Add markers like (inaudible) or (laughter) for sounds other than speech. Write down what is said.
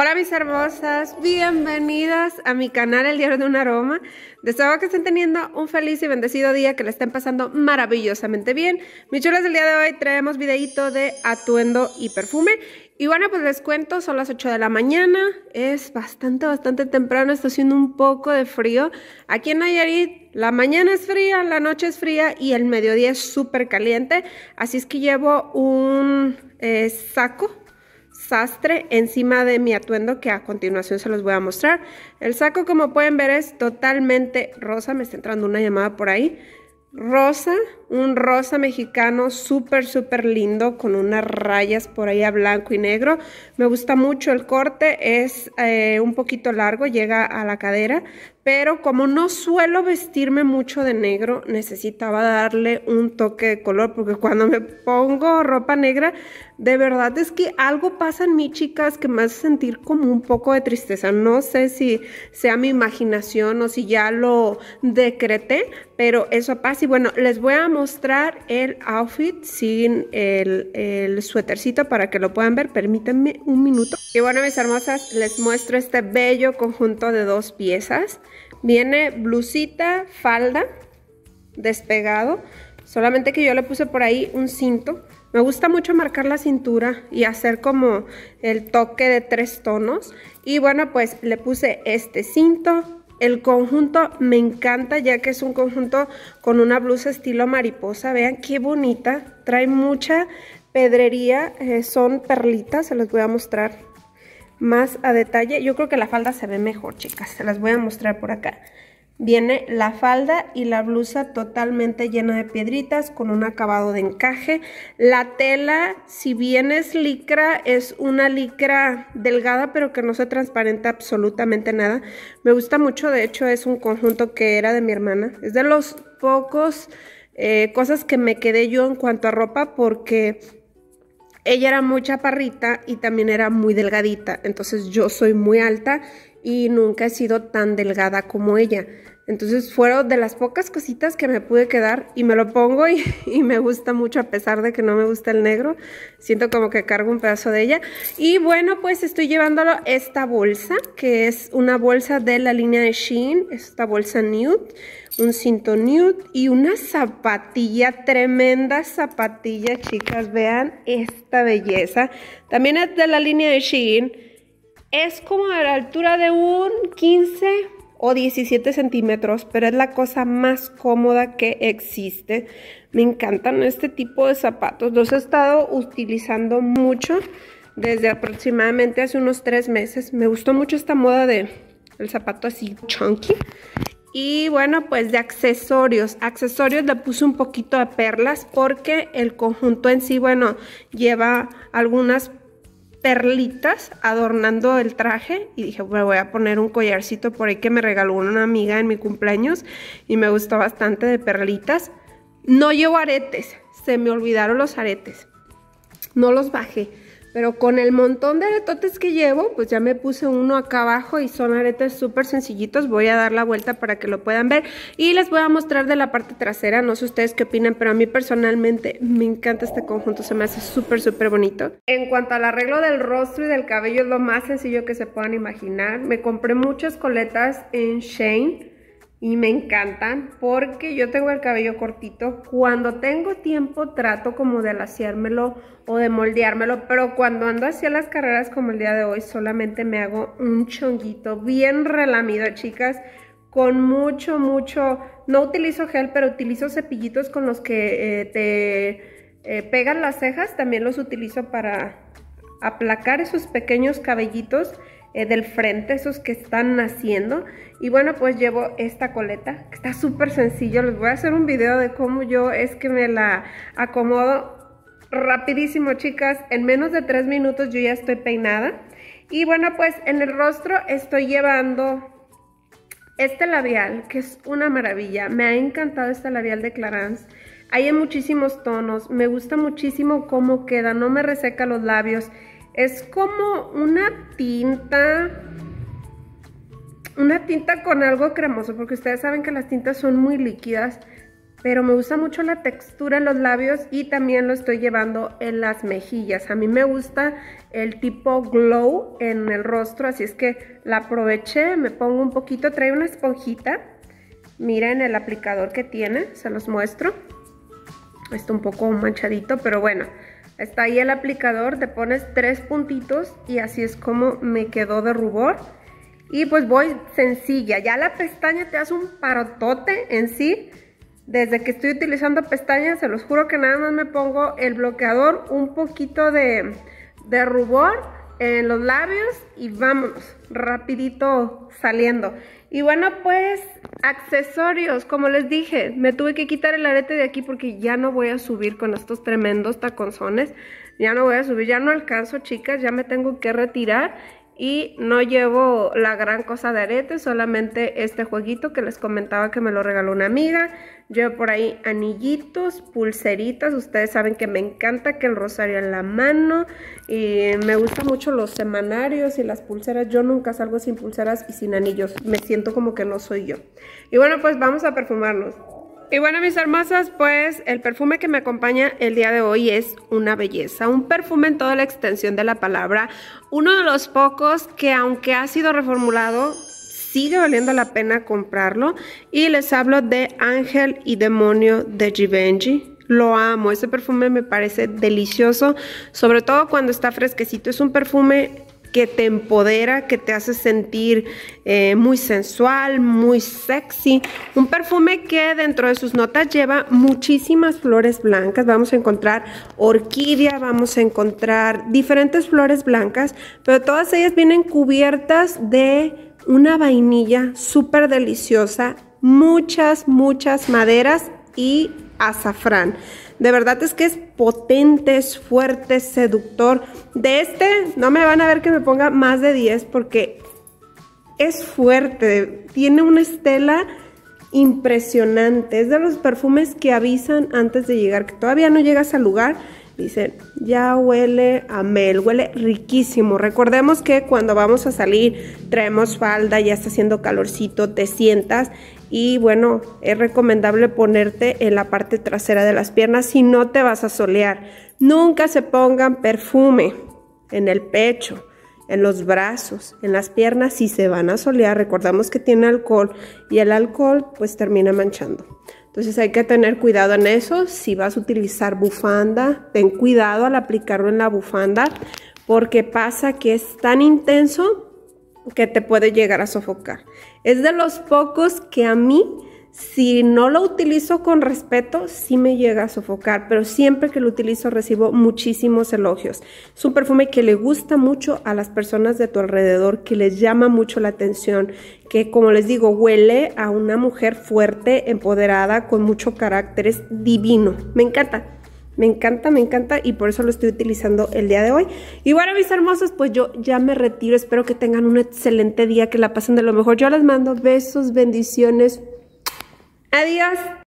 Hola mis hermosas, bienvenidas a mi canal El Diario de un Aroma. Deseo que estén teniendo un feliz y bendecido día, que le estén pasando maravillosamente bien. Mis chulas, el día de hoy traemos videito de atuendo y perfume. Y bueno, pues les cuento, son las 8 de la mañana, es bastante, bastante temprano, está haciendo un poco de frío. Aquí en Nayarit la mañana es fría, la noche es fría y el mediodía es súper caliente. Así es que llevo un eh, saco sastre encima de mi atuendo que a continuación se los voy a mostrar. El saco como pueden ver es totalmente rosa, me está entrando una llamada por ahí rosa, un rosa mexicano súper, súper lindo con unas rayas por ahí a blanco y negro. Me gusta mucho el corte, es eh, un poquito largo, llega a la cadera, pero como no suelo vestirme mucho de negro, necesitaba darle un toque de color porque cuando me pongo ropa negra, de verdad es que algo pasa en mí, chicas, que me hace sentir como un poco de tristeza. No sé si sea mi imaginación o si ya lo decreté, pero eso pasa y bueno, les voy a mostrar el outfit sin el, el suétercito para que lo puedan ver. Permítanme un minuto. Y bueno, mis hermosas, les muestro este bello conjunto de dos piezas. Viene blusita, falda, despegado. Solamente que yo le puse por ahí un cinto. Me gusta mucho marcar la cintura y hacer como el toque de tres tonos. Y bueno, pues le puse este cinto, el conjunto me encanta ya que es un conjunto con una blusa estilo mariposa. Vean qué bonita. Trae mucha pedrería. Eh, son perlitas. Se las voy a mostrar más a detalle. Yo creo que la falda se ve mejor, chicas. Se las voy a mostrar por acá. Viene la falda y la blusa totalmente llena de piedritas con un acabado de encaje. La tela, si bien es licra, es una licra delgada pero que no se transparenta absolutamente nada. Me gusta mucho, de hecho es un conjunto que era de mi hermana. Es de los pocos eh, cosas que me quedé yo en cuanto a ropa porque ella era muy chaparrita y también era muy delgadita. Entonces yo soy muy alta y nunca he sido tan delgada como ella. Entonces fueron de las pocas cositas que me pude quedar y me lo pongo (laughs) y, me gusta mucho a pesar de que no me gusta el negro. Siento como que cargo un pedazo de ella. Y bueno, pues estoy llevándolo esta bolsa, que es una bolsa de la línea de Shein. Esta bolsa nude, un cinto nude y una zapatilla, tremenda zapatilla, chicas. Vean esta belleza. También es de la línea de Shein es como a la altura de un 15 o 17 centímetros, pero es la cosa más cómoda que existe. Me encantan este tipo de zapatos. Los he estado utilizando mucho desde aproximadamente hace unos tres meses. Me gustó mucho esta moda de el zapato así chunky. Y bueno, pues de accesorios. Accesorios le puse un poquito de perlas porque el conjunto en sí, bueno, lleva algunas perlitas adornando el traje y dije, me voy a poner un collarcito por ahí que me regaló una amiga en mi cumpleaños y me gustó bastante de perlitas. No llevo aretes, se me olvidaron los aretes, no los bajé. Pero con el montón de aretotes que llevo, pues ya me puse uno acá abajo y son aretes súper sencillitos. Voy a dar la vuelta para que lo puedan ver y les voy a mostrar de la parte trasera. No sé ustedes qué opinan, pero a mí personalmente me encanta este conjunto. Se me hace súper, súper bonito. En cuanto al arreglo del rostro y del cabello, es lo más sencillo que se puedan imaginar. Me compré muchas coletas en Shane y me encantan porque yo tengo el cabello cortito. Cuando tengo tiempo trato como de laciármelo o de moldeármelo, pero cuando ando hacia las carreras como el día de hoy solamente me hago un chonguito bien relamido, chicas, con mucho, mucho... No utilizo gel, pero utilizo cepillitos con los que eh, te eh, pegan las cejas. También los utilizo para aplacar esos pequeños cabellitos eh, del frente, esos que están naciendo. Y bueno, pues llevo esta coleta, que está súper sencillo. Les voy a hacer un video de cómo yo es que me la acomodo rapidísimo, chicas. En menos de tres minutos yo ya estoy peinada. Y bueno, pues en el rostro estoy llevando este labial, que es una maravilla. Me ha encantado este labial de Clarins. Hay en muchísimos tonos. Me gusta muchísimo cómo queda. No me reseca los labios. Es como una tinta, una tinta con algo cremoso, porque ustedes saben que las tintas son muy líquidas, pero me gusta mucho la textura en los labios y también lo estoy llevando en las mejillas. A mí me gusta el tipo glow en el rostro, así es que la aproveché, me pongo un poquito, trae una esponjita. Miren el aplicador que tiene, se los muestro. Está un poco manchadito, pero bueno, Está ahí el aplicador, te pones tres puntitos y así es como me quedó de rubor. Y pues voy sencilla, ya la pestaña te hace un parotote en sí. Desde que estoy utilizando pestañas, se los juro que nada más me pongo el bloqueador, un poquito de, de rubor en los labios y vámonos, rapidito saliendo. Y bueno, pues accesorios, como les dije, me tuve que quitar el arete de aquí porque ya no voy a subir con estos tremendos taconzones. Ya no voy a subir, ya no alcanzo, chicas, ya me tengo que retirar y no llevo la gran cosa de arete, solamente este jueguito que les comentaba que me lo regaló una amiga. Llevo por ahí anillitos, pulseritas, ustedes saben que me encanta que el rosario en la mano y me gustan mucho los semanarios y las pulseras. Yo nunca salgo sin pulseras y sin anillos, me siento como que no soy yo. Y bueno, pues vamos a perfumarnos. Y bueno, mis hermosas, pues el perfume que me acompaña el día de hoy es una belleza, un perfume en toda la extensión de la palabra, uno de los pocos que aunque ha sido reformulado, sigue valiendo la pena comprarlo. Y les hablo de Ángel y Demonio de Givenchy. Lo amo, ese perfume me parece delicioso, sobre todo cuando está fresquecito. Es un perfume que te empodera, que te hace sentir eh, muy sensual, muy sexy. Un perfume que dentro de sus notas lleva muchísimas flores blancas. Vamos a encontrar orquídea, vamos a encontrar diferentes flores blancas, pero todas ellas vienen cubiertas de una vainilla súper deliciosa, muchas, muchas maderas y azafrán. De verdad es que es potente, es fuerte, seductor. De este no me van a ver que me ponga más de 10 porque es fuerte, tiene una estela impresionante. Es de los perfumes que avisan antes de llegar, que todavía no llegas al lugar, Dice, ya huele a mel, huele riquísimo. Recordemos que cuando vamos a salir traemos falda, ya está haciendo calorcito, te sientas y bueno, es recomendable ponerte en la parte trasera de las piernas si no te vas a solear. Nunca se pongan perfume en el pecho, en los brazos, en las piernas si se van a solear. Recordamos que tiene alcohol y el alcohol pues termina manchando. Entonces hay que tener cuidado en eso. Si vas a utilizar bufanda, ten cuidado al aplicarlo en la bufanda porque pasa que es tan intenso que te puede llegar a sofocar. Es de los pocos que a mí si no lo utilizo con respeto, sí me llega a sofocar, pero siempre que lo utilizo recibo muchísimos elogios. Es un perfume que le gusta mucho a las personas de tu alrededor, que les llama mucho la atención, que como les digo, huele a una mujer fuerte, empoderada, con mucho carácter, es divino. Me encanta. Me encanta, me encanta y por eso lo estoy utilizando el día de hoy. Y bueno, mis hermosos, pues yo ya me retiro. Espero que tengan un excelente día, que la pasen de lo mejor. Yo les mando besos, bendiciones, Adiós.